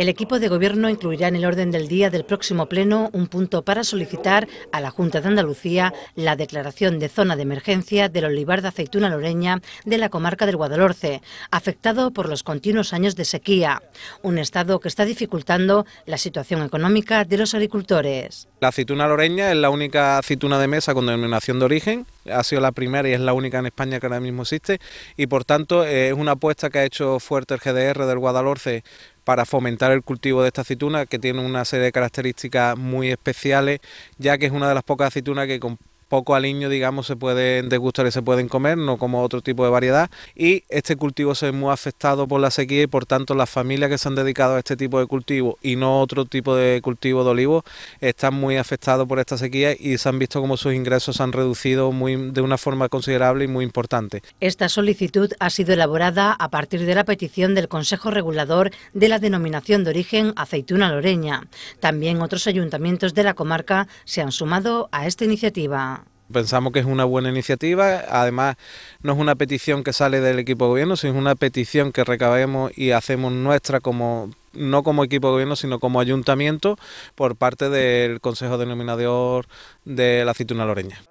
El equipo de gobierno incluirá en el orden del día del próximo pleno un punto para solicitar a la Junta de Andalucía la declaración de zona de emergencia del olivar de aceituna loreña de la comarca del Guadalhorce, afectado por los continuos años de sequía, un estado que está dificultando la situación económica de los agricultores. La aceituna loreña es la única aceituna de mesa con denominación de origen ha sido la primera y es la única en España que ahora mismo existe y por tanto eh, es una apuesta que ha hecho fuerte el GDR del Guadalhorce para fomentar el cultivo de esta aceituna que tiene una serie de características muy especiales ya que es una de las pocas aceitunas que poco aliño, digamos, se pueden degustar y se pueden comer, no como otro tipo de variedad. Y este cultivo se ve muy afectado por la sequía y por tanto las familias que se han dedicado a este tipo de cultivo y no otro tipo de cultivo de olivo están muy afectados por esta sequía y se han visto como sus ingresos se han reducido muy, de una forma considerable y muy importante. Esta solicitud ha sido elaborada a partir de la petición del Consejo Regulador de la denominación de origen aceituna loreña. También otros ayuntamientos de la comarca se han sumado a esta iniciativa. Pensamos que es una buena iniciativa, además no es una petición que sale del equipo de gobierno, sino una petición que recabemos y hacemos nuestra como no como equipo de gobierno, sino como ayuntamiento por parte del Consejo Denominador de la Cituna Loreña.